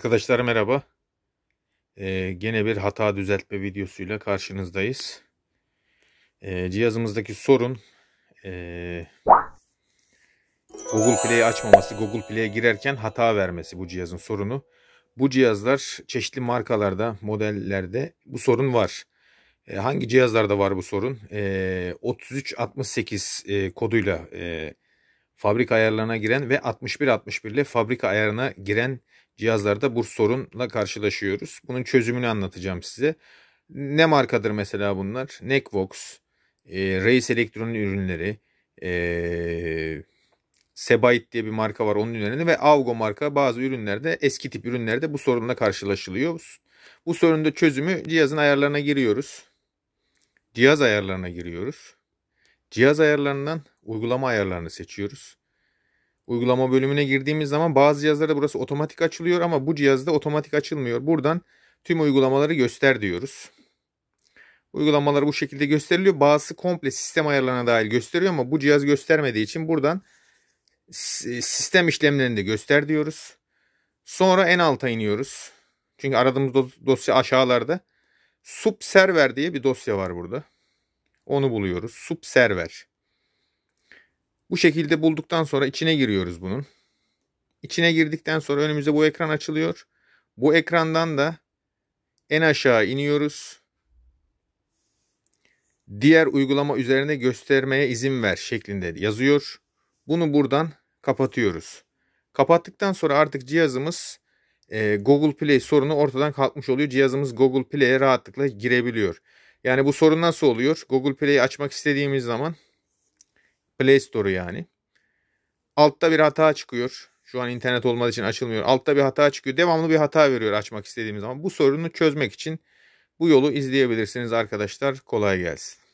Arkadaşlar merhaba. Ee, gene bir hata düzeltme videosuyla karşınızdayız. Ee, cihazımızdaki sorun e, Google Play'i açmaması, Google Play'e girerken hata vermesi bu cihazın sorunu. Bu cihazlar çeşitli markalarda, modellerde bu sorun var. Ee, hangi cihazlarda var bu sorun? Ee, 3368 e, koduyla e, fabrika ayarlarına giren ve 61-61 ile fabrika ayarına giren cihazlarda bu sorunla karşılaşıyoruz. Bunun çözümünü anlatacağım size. Ne markadır mesela bunlar? Neckvox, e, Reis Elektron ürünleri, e, Sebaid diye bir marka var onun ürünleri ve Avgo marka bazı ürünlerde eski tip ürünlerde bu sorunla karşılaşılıyor. Bu sorunun da çözümü cihazın ayarlarına giriyoruz. Cihaz ayarlarına giriyoruz. Cihaz ayarlarından uygulama ayarlarını seçiyoruz. Uygulama bölümüne girdiğimiz zaman bazı cihazlarda burası otomatik açılıyor ama bu cihazda otomatik açılmıyor. Buradan tüm uygulamaları göster diyoruz. Uygulamalar bu şekilde gösteriliyor. Bazısı komple sistem ayarlarına dahil gösteriyor ama bu cihaz göstermediği için buradan sistem işlemlerini de göster diyoruz. Sonra en alta iniyoruz. Çünkü aradığımız dosya aşağılarda. Subserver diye bir dosya var burada. Onu buluyoruz. Subserver. Bu şekilde bulduktan sonra içine giriyoruz bunun. İçine girdikten sonra önümüze bu ekran açılıyor. Bu ekrandan da en aşağı iniyoruz. Diğer uygulama üzerine göstermeye izin ver şeklinde yazıyor. Bunu buradan kapatıyoruz. Kapattıktan sonra artık cihazımız e, Google Play sorunu ortadan kalkmış oluyor. Cihazımız Google Play'e rahatlıkla girebiliyor. Yani bu sorun nasıl oluyor? Google Play'i açmak istediğimiz zaman Play Store'u yani. Altta bir hata çıkıyor. Şu an internet olmadığı için açılmıyor. Altta bir hata çıkıyor. Devamlı bir hata veriyor açmak istediğimiz zaman. Bu sorunu çözmek için bu yolu izleyebilirsiniz arkadaşlar. Kolay gelsin.